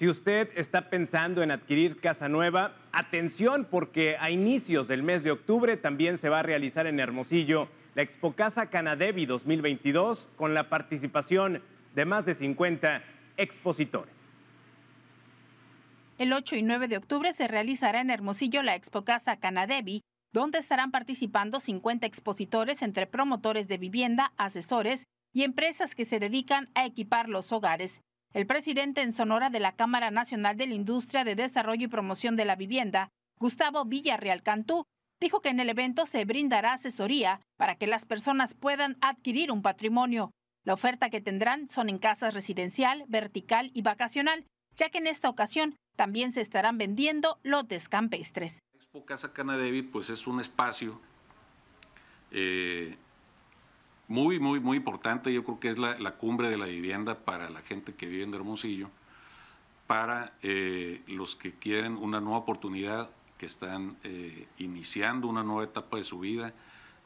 Si usted está pensando en adquirir casa nueva, atención porque a inicios del mes de octubre también se va a realizar en Hermosillo la Casa Canadevi 2022 con la participación de más de 50 expositores. El 8 y 9 de octubre se realizará en Hermosillo la Casa Canadevi, donde estarán participando 50 expositores entre promotores de vivienda, asesores y empresas que se dedican a equipar los hogares. El presidente en Sonora de la Cámara Nacional de la Industria de Desarrollo y Promoción de la Vivienda, Gustavo Villarreal Cantú, dijo que en el evento se brindará asesoría para que las personas puedan adquirir un patrimonio. La oferta que tendrán son en casas residencial, vertical y vacacional, ya que en esta ocasión también se estarán vendiendo lotes campestres. Expo Casa Canadevi pues es un espacio eh, muy, muy, muy importante, yo creo que es la, la cumbre de la vivienda para la gente que vive en Hermosillo, para eh, los que quieren una nueva oportunidad, que están eh, iniciando una nueva etapa de su vida,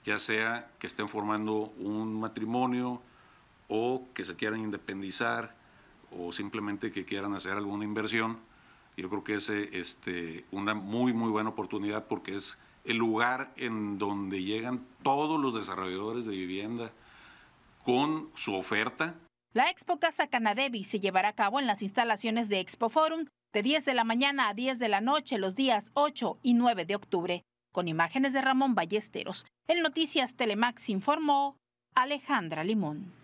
ya sea que estén formando un matrimonio o que se quieran independizar o simplemente que quieran hacer alguna inversión. Yo creo que es este, una muy, muy buena oportunidad porque es el lugar en donde llegan todos los desarrolladores de vivienda con su oferta. La Expo Casa Canadevi se llevará a cabo en las instalaciones de Expo Forum de 10 de la mañana a 10 de la noche los días 8 y 9 de octubre. Con imágenes de Ramón Ballesteros, en Noticias Telemax informó Alejandra Limón.